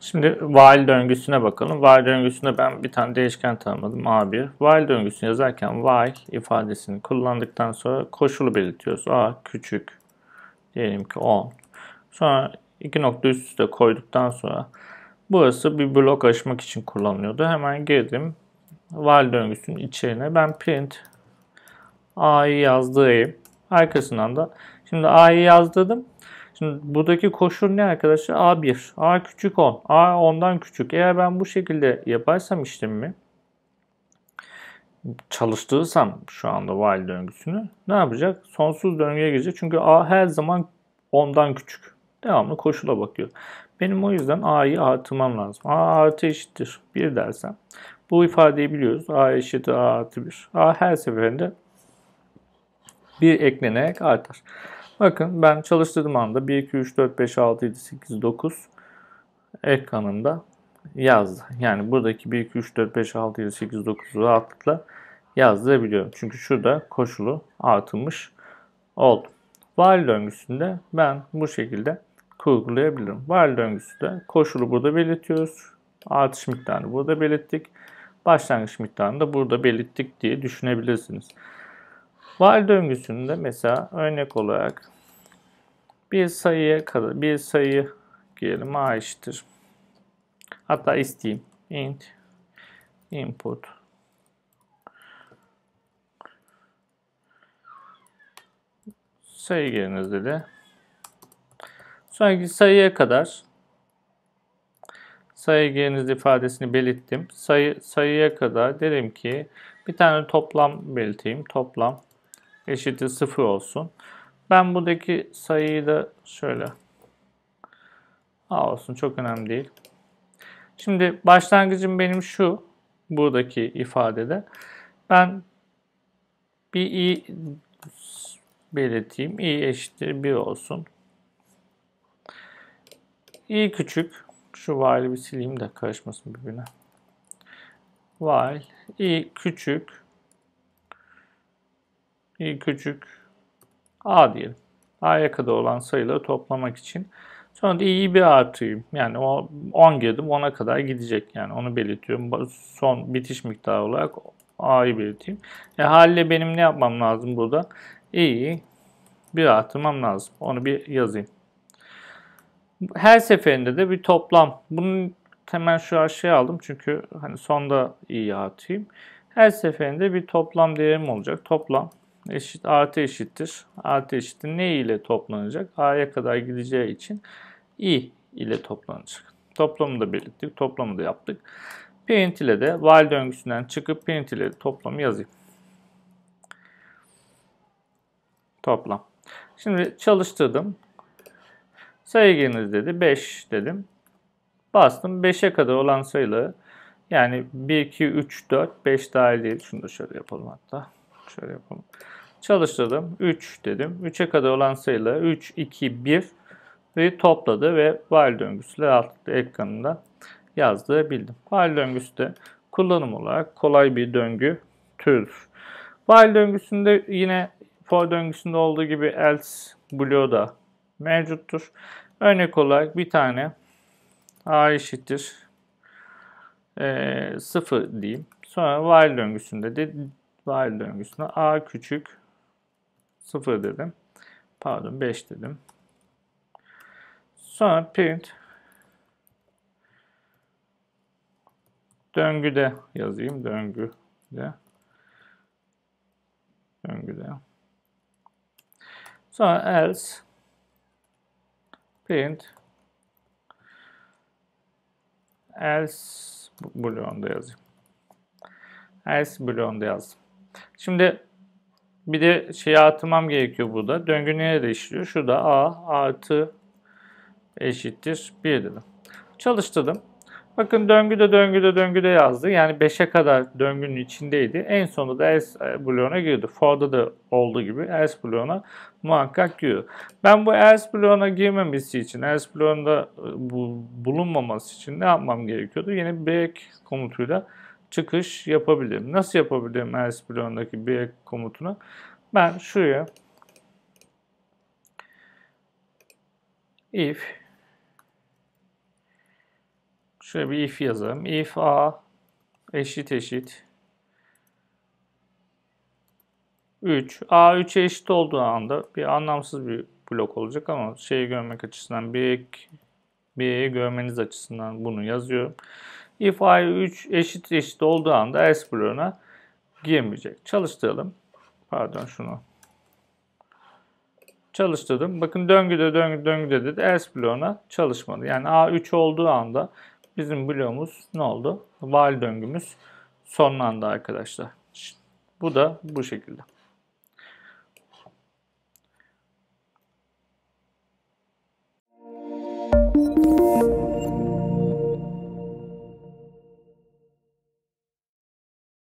Şimdi while döngüsüne bakalım. While döngüsünde ben bir tane değişken tanımladım A1. While döngüsünü yazarken while ifadesini kullandıktan sonra koşulu belirtiyoruz. A küçük diyelim ki 10. Sonra iki nokta üst üste koyduktan sonra burası bir blok aşmak için kullanılıyordu. Hemen girdim. While döngüsünün içeriğine ben print A'yı yazdırayım. Arkasından da şimdi A'yı yazdırdım. Şimdi buradaki koşul ne arkadaşlar? A1. A küçük 10. A 10'dan küçük. Eğer ben bu şekilde yaparsam işlemi çalıştırırsam şu anda while döngüsünü ne yapacak? Sonsuz döngüye girecek. Çünkü A her zaman 10'dan küçük. Devamlı koşula bakıyor. Benim o yüzden A'yı artırmam lazım. A artı eşittir 1 dersem. Bu ifadeyi biliyoruz. A eşittir A artı 1. A her seferinde bir eklenerek artar. Bakın ben çalıştırdığım anda 1, 2, 3, 4, 5, 6, 7, 8, 9 ekranımda yazdı. Yani buradaki 1, 2, 3, 4, 5, 6, 7, 8, 9'u rahatlıkla yazdırabiliyorum. Çünkü şurada koşulu artılmış oldu. While döngüsünde ben bu şekilde kurgulayabilirim. While döngüsü koşulu burada belirtiyoruz. Artış miktarını burada belirttik. Başlangıç miktarını da burada belirttik diye düşünebilirsiniz. Var döngüsünde mesela örnek olarak bir sayıya kadar bir sayı diyelim a eşittir. Hatta isteyeyim int input sayı giriniz dedi. Sonraki sayıya kadar sayı giriniz ifadesini belirttim. Sayı, sayıya kadar derim ki bir tane toplam belirteyim. Toplam eşittir 0 olsun. Ben buradaki sayıyı da şöyle A olsun çok önemli değil. Şimdi başlangıcım benim şu buradaki ifadede. Ben bir i belirteyim. i eşittir 1 olsun. i küçük. Şu while'i bir sileyim de karışmasın birbirine. while i küçük i e küçük a diyelim. a'ya kadar olan sayıları toplamak için. Sonra da i'yi bir artıyım. Yani o 10 girdim 10'a kadar gidecek yani onu belirtiyorum. Son bitiş miktarı olarak a'yı belirteyim. E haliyle benim ne yapmam lazım burada? i'yi bir artırmam lazım. Onu bir yazayım. Her seferinde de bir toplam. Bunu hemen şu aşağıya aldım çünkü hani sonda i'yi atayım. Her seferinde bir toplam değerim olacak. Toplam eşit artı eşittir. Artı eşittir ne ile toplanacak? A'ya kadar gideceği için i ile toplanacak. Toplamı da belirttik. Toplamı da yaptık. Print ile de while döngüsünden çıkıp print ile toplamı yazayım. Toplam. Şimdi çalıştırdım. Sayı giriniz dedi. 5 dedim. Bastım. 5'e kadar olan sayıları yani 1, 2, 3, 4, 5 dahil değil. Şunu da şöyle yapalım hatta. Şöyle yapalım. Çalıştırdım. 3 dedim. 3'e kadar olan sayıları 3, 2, 1 ve topladı ve while döngüsüyle alt ekranında yazdırabildim. While döngüsü de kullanım olarak kolay bir döngü tür. While döngüsünde yine for döngüsünde olduğu gibi else bloğu da mevcuttur. Örnek olarak bir tane a eşittir e, 0 diyeyim. Sonra while döngüsünde de while döngüsünde a küçük 0 dedim. Pardon 5 dedim. Sonra print döngüde yazayım. Döngüde. Döngüde. Sonra else print else bloğunda yazayım. Else bloğunda yazdım. Şimdi bir de şeye atmam gerekiyor burada. Döngü nerede işliyor? Şurada A artı eşittir 1 dedim. Çalıştırdım. Bakın döngüde döngüde döngüde yazdı. Yani 5'e kadar döngünün içindeydi. En sonunda da s bloğuna girdi. For'da da olduğu gibi S bloğuna muhakkak giriyor. Ben bu s bloğuna girmemesi için, s bloğunda e, bulunmaması için ne yapmam gerekiyordu? Yine break komutuyla çıkış yapabilirim. Nasıl yapabilirim else bloğundaki break komutunu? Ben şuraya if şöyle bir if yazalım. If a eşit eşit 3. a 3'e eşit olduğu anda bir anlamsız bir blok olacak ama şeyi görmek açısından bir, bir görmeniz açısından bunu yazıyorum. If i 3 eşit eşit olduğu anda else bloğuna girmeyecek. Çalıştıralım. Pardon şunu. Çalıştırdım. Bakın döngüde döngü döngüde dedi. Else bloğuna çalışmadı. Yani A3 olduğu anda bizim bloğumuz ne oldu? Val döngümüz sonlandı arkadaşlar. Bu da bu şekilde. Thank you.